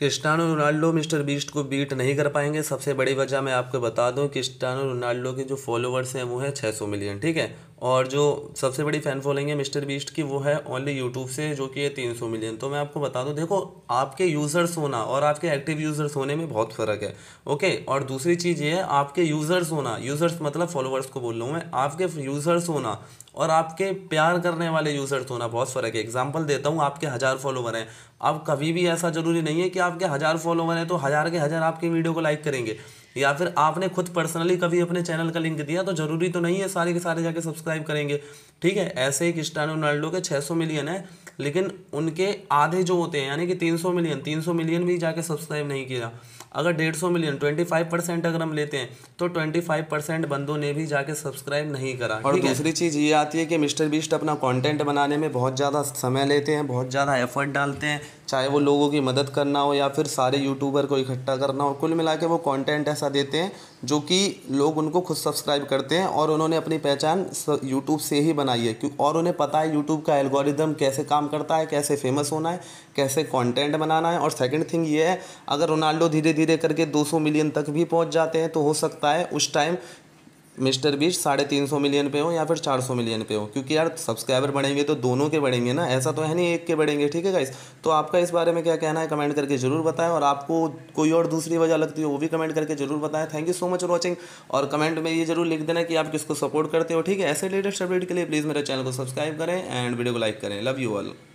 Cristiano Ronaldo Mister Beast को beat नहीं कर पाएंगे सबसे बड़ी वजह मैं आपको बता दूं क्रिस्टानो रोनाल्डो के जो फॉलोवर्स हैं वो हैं 600 मिलियन ठीक है और जो सबसे बड़ी फ़ैन फॉलोइंग है मिस्टर बीस्ट की वो है ओनली यूट्यूब से जो कि है तीन सौ मिलियन तो मैं आपको बता दूं देखो आपके यूज़र्स होना और आपके एक्टिव यूज़र्स होने में बहुत फ़र्क है ओके और दूसरी चीज़ ये है आपके यूज़र्स होना यूज़र्स मतलब फॉलोअर्स को बोल रहा हूँ मैं आपके यूज़र्स होना और आपके प्यार करने वाले यूज़र्स होना बहुत फ़र्क है एग्जाम्पल देता हूँ आपके हज़ार फॉलोवर हैं अब कभी भी ऐसा ज़रूरी नहीं है कि आपके हज़ार फॉलोवर हैं तो हज़ार के हज़ार आपकी वीडियो को लाइक करेंगे या फिर आपने खुद पर्सनली कभी अपने चैनल का लिंक दिया तो ज़रूरी तो नहीं है सारे के सारे जाके सब्सक्राइब करेंगे ठीक है ऐसे ही क्रिस्टानो रोनाल्डो के 600 मिलियन है लेकिन उनके आधे जो होते हैं यानी कि 300 मिलियन 300 मिलियन भी जाके सब्सक्राइब नहीं किया अगर डेढ़ सौ मिलियन ट्वेंटी फाइव परसेंट अगर हम लेते हैं तो ट्वेंटी फाइव परसेंट बंदों ने भी जाके सब्सक्राइब नहीं करा और दूसरी चीज़ ये आती है कि मिस्टर बीस्ट अपना कंटेंट बनाने में बहुत ज़्यादा समय लेते हैं बहुत ज़्यादा एफर्ट डालते हैं चाहे वो लोगों की मदद करना हो या फिर सारे यूट्यूबर को इकट्ठा करना हो कुल मिला के वो कंटेंट ऐसा देते हैं जो कि लोग उनको खुद सब्सक्राइब करते हैं और उन्होंने अपनी पहचान यूट्यूब से ही बनाई है क्यों और उन्हें पता है यूट्यूब का एल्गोरिदम कैसे काम करता है कैसे फेमस होना है कैसे कॉन्टेंट बनाना है और सेकेंड थिंग ये है अगर रोनाल्डो धीरे धीरे करके दो मिलियन तक भी पहुँच जाते हैं तो हो सकता है उस टाइम मिस्टर बीच साढ़े तीन सौ मिलियन पे हो या फिर चार सौ मिलियन पे हो क्योंकि यार सब्सक्राइबर बढ़ेंगे तो दोनों के बढ़ेंगे ना ऐसा तो है नहीं एक के बढ़ेंगे ठीक है गाइस तो आपका इस बारे में क्या कहना है कमेंट करके ज़रूर बताएं और आपको कोई और दूसरी वजह लगती हो वो भी कमेंट करके ज़रूर बताएं thank you so much for watching और कमेंट में ये जरूर लिख देना कि आप किसको सपोर्ट करते हो ठीक है ऐसे लेटेस्ट अपडेट के लिए प्लीज़ मेरे चैनल को सब्सक्राइब करें एंड वीडियो को लाइक करें लव यू ऑल